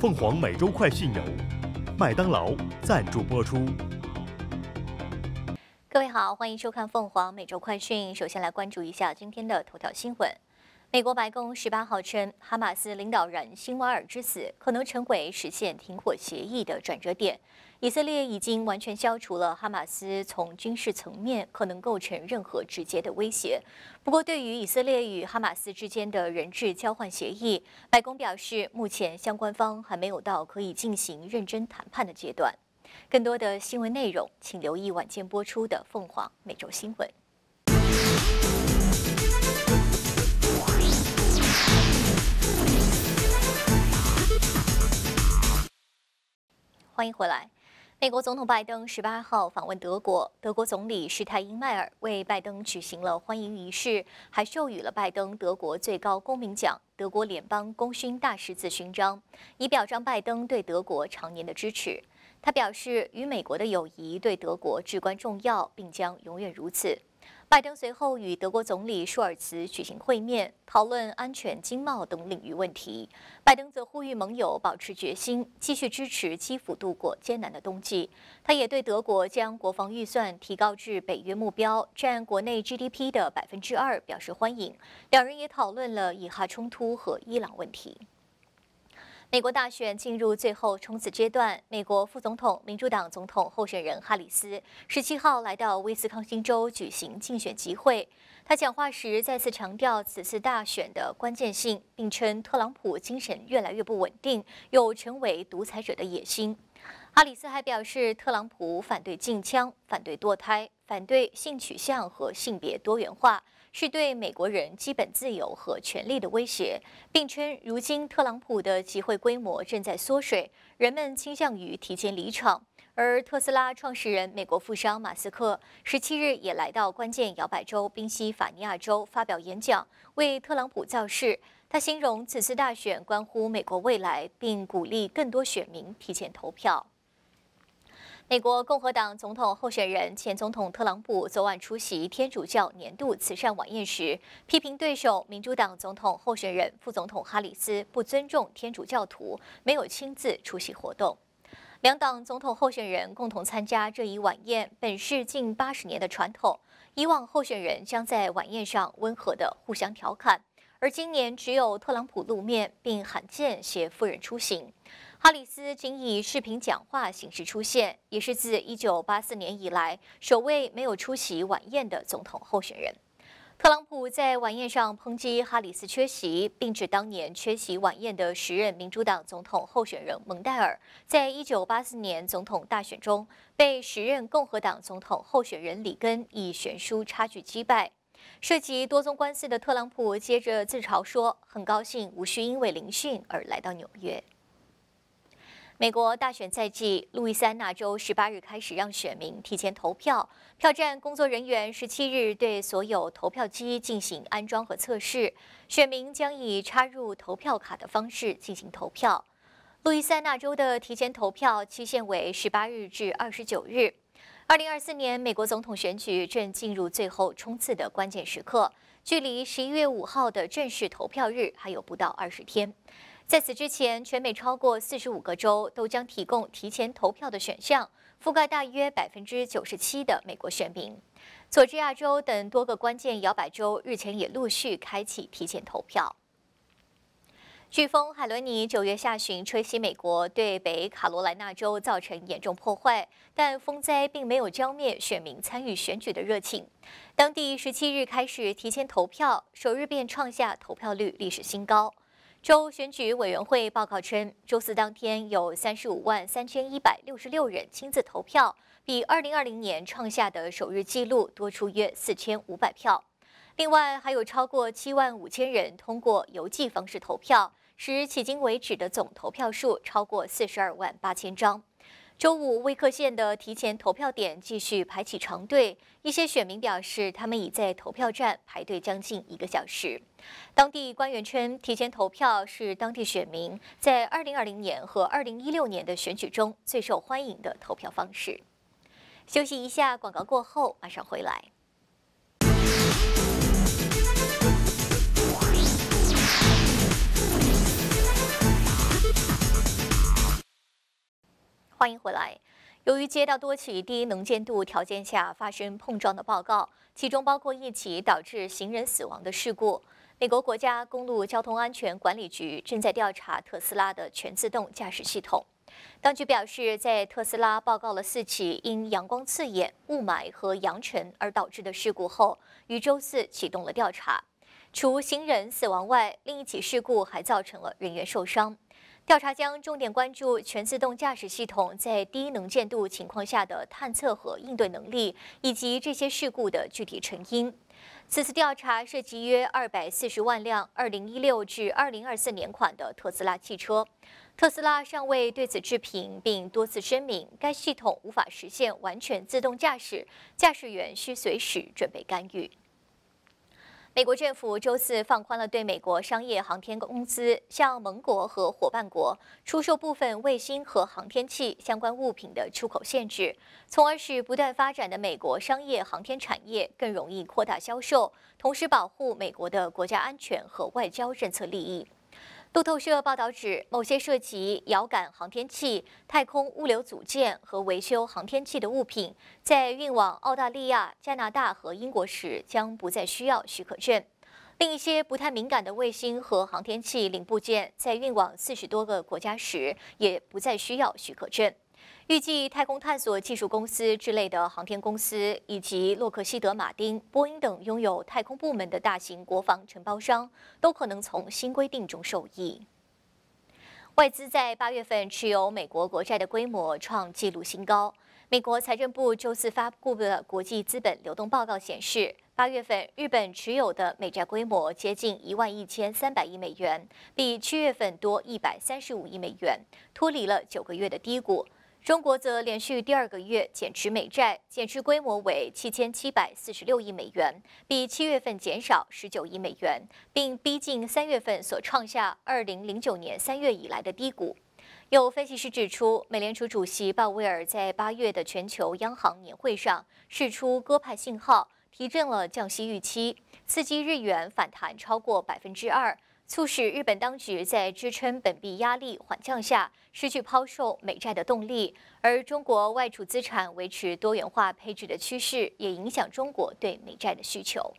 凤凰每周快讯由麦当劳赞助播出。各位好，欢迎收看凤凰每周快讯。首先来关注一下今天的头条新闻。美国白宫十八号称，哈马斯领导人辛瓦尔之死可能成为实现停火协议的转折点。以色列已经完全消除了哈马斯从军事层面可能构成任何直接的威胁。不过，对于以色列与哈马斯之间的人质交换协议，白宫表示，目前相关方还没有到可以进行认真谈判的阶段。更多的新闻内容，请留意晚间播出的《凤凰美洲新闻》。欢迎回来。美国总统拜登十八号访问德国，德国总理施泰因迈尔为拜登举行了欢迎仪式，还授予了拜登德国最高公民奖——德国联邦功勋大十字勋章，以表彰拜登对德国常年的支持。他表示，与美国的友谊对德国至关重要，并将永远如此。拜登随后与德国总理舒尔茨举行会面，讨论安全、经贸等领域问题。拜登则呼吁盟友保持决心，继续支持基辅度过艰难的冬季。他也对德国将国防预算提高至北约目标（占国内 GDP 的百分之二表示欢迎。两人也讨论了以哈冲突和伊朗问题。美国大选进入最后冲刺阶段，美国副总统、民主党总统候选人哈里斯十七号来到威斯康星州举行竞选集会。他讲话时再次强调此次大选的关键性，并称特朗普精神越来越不稳定，有成为独裁者的野心。哈里斯还表示，特朗普反对禁枪、反对堕胎、反对性取向和性别多元化。是对美国人基本自由和权利的威胁，并称如今特朗普的集会规模正在缩水，人们倾向于提前离场。而特斯拉创始人、美国富商马斯克十七日也来到关键摇摆州宾夕法尼亚州发表演讲，为特朗普造势。他形容此次大选关乎美国未来，并鼓励更多选民提前投票。美国共和党总统候选人、前总统特朗普昨晚出席天主教年度慈善晚宴时，批评对手民主党总统候选人、副总统哈里斯不尊重天主教徒，没有亲自出席活动。两党总统候选人共同参加这一晚宴，本是近八十年的传统。以往候选人将在晚宴上温和地互相调侃，而今年只有特朗普露面，并罕见携夫人出行。哈里斯仅以视频讲话形式出现，也是自1984年以来首位没有出席晚宴的总统候选人。特朗普在晚宴上抨击哈里斯缺席，并指当年缺席晚宴的时任民主党总统候选人蒙代尔，在1984年总统大选中被时任共和党总统候选人里根以悬殊差距击败。涉及多宗官司的特朗普接着自嘲说：“很高兴无需因为聆讯而来到纽约。”美国大选在即，路易斯安那州十八日开始让选民提前投票。票站工作人员十七日对所有投票机进行安装和测试。选民将以插入投票卡的方式进行投票。路易斯安那州的提前投票期限为十八日至二十九日。二零二四年美国总统选举正进入最后冲刺的关键时刻，距离十一月五号的正式投票日还有不到二十天。在此之前，全美超过四十五个州都将提供提前投票的选项，覆盖大约百分之九十七的美国选民。佐治亚州等多个关键摇摆州日前也陆续开启提前投票。飓风海伦尼九月下旬吹袭美国，对北卡罗来纳州造成严重破坏，但风灾并没有浇灭选民参与选举的热情。当地十七日开始提前投票，首日便创下投票率历史新高。州选举委员会报告称，周四当天有三十五万三千一百六十六人亲自投票，比二零二零年创下的首日纪录多出约四千五百票。另外，还有超过七万五千人通过邮寄方式投票，使迄今为止的总投票数超过四十二万八千张。周五，威克县的提前投票点继续排起长队。一些选民表示，他们已在投票站排队将近一个小时。当地官员称，提前投票是当地选民在2020年和2016年的选举中最受欢迎的投票方式。休息一下，广告过后马上回来。欢迎回来。由于接到多起低能见度条件下发生碰撞的报告，其中包括一起导致行人死亡的事故，美国国家公路交通安全管理局正在调查特斯拉的全自动驾驶系统。当局表示，在特斯拉报告了四起因阳光刺眼、雾霾和扬尘而导致的事故后，于周四启动了调查。除行人死亡外，另一起事故还造成了人员受伤。调查将重点关注全自动驾驶系统在低能见度情况下的探测和应对能力，以及这些事故的具体成因。此次调查涉及约二百四十万辆二零一六至二零二四年款的特斯拉汽车。特斯拉尚未对此置评，并多次声明该系统无法实现完全自动驾驶，驾驶员需随时准备干预。美国政府周四放宽了对美国商业航天公司向盟国和伙伴国出售部分卫星和航天器相关物品的出口限制，从而使不断发展的美国商业航天产业更容易扩大销售，同时保护美国的国家安全和外交政策利益。路透社报道指，某些涉及遥感航天器、太空物流组件和维修航天器的物品，在运往澳大利亚、加拿大和英国时将不再需要许可证；另一些不太敏感的卫星和航天器零部件，在运往四十多个国家时也不再需要许可证。预计太空探索技术公司之类的航天公司，以及洛克希德·马丁、波音等拥有太空部门的大型国防承包商，都可能从新规定中受益。外资在八月份持有美国国债的规模创纪录新高。美国财政部周四发布的国际资本流动报告显示，八月份日本持有的美债规模接近一万一千三百亿美元，比七月份多一百三十五亿美元，脱离了九个月的低谷。中国则连续第二个月减持美债，减持规模为七千七百四十六亿美元，比七月份减少十九亿美元，并逼近三月份所创下二零零九年三月以来的低谷。有分析师指出，美联储主席鲍威尔在八月的全球央行年会上释出鸽派信号，提振了降息预期，刺激日元反弹超过百分之二。促使日本当局在支撑本币压力缓降下失去抛售美债的动力，而中国外储资产维持多元化配置的趋势也影响中国对美债的需求。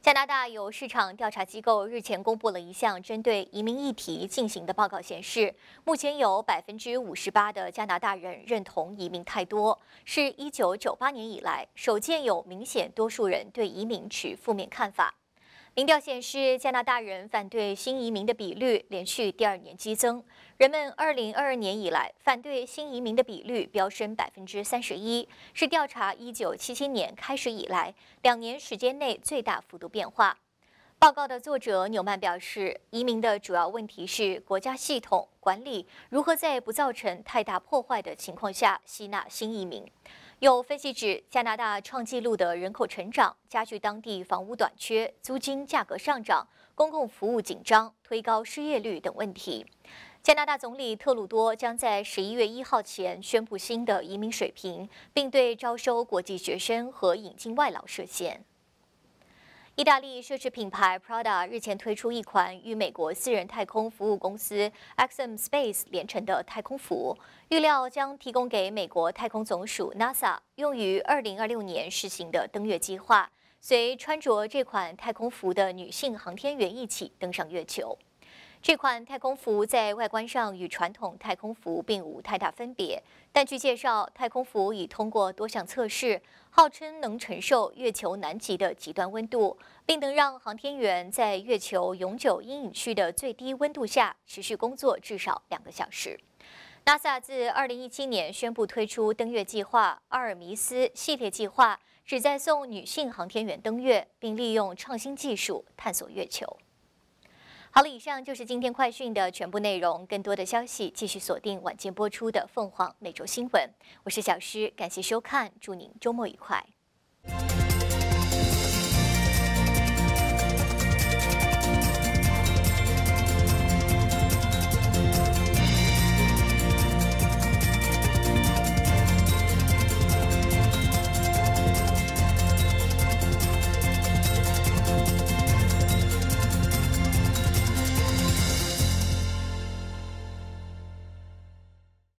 加拿大有市场调查机构日前公布了一项针对移民议题进行的报告，显示目前有百分之五十八的加拿大人认同移民太多，是一九九八年以来首见有明显多数人对移民持负面看法。民调显示，加拿大人反对新移民的比率连续第二年激增。人们2022年以来反对新移民的比率飙升31%，是调查1977年开始以来两年时间内最大幅度变化。报告的作者纽曼表示，移民的主要问题是国家系统管理如何在不造成太大破坏的情况下吸纳新移民。有分析指，加拿大创纪录的人口成长加剧当地房屋短缺、租金价格上涨、公共服务紧张，推高失业率等问题。加拿大总理特鲁多将在十一月一号前宣布新的移民水平，并对招收国际学生和引进外劳设限。意大利奢侈品牌 Prada 日前推出一款与美国私人太空服务公司 X M Space 联成的太空服，预料将提供给美国太空总署 NASA 用于2026年实行的登月计划，随穿着这款太空服的女性航天员一起登上月球。这款太空服在外观上与传统太空服并无太大分别，但据介绍，太空服已通过多项测试，号称能承受月球南极的极端温度，并能让航天员在月球永久阴影区的最低温度下持续工作至少两个小时。NASA 自2017年宣布推出登月计划“阿尔米斯”系列计划，旨在送女性航天员登月，并利用创新技术探索月球。好了，以上就是今天快讯的全部内容。更多的消息，继续锁定晚间播出的《凤凰每周新闻》。我是小诗，感谢收看，祝您周末愉快。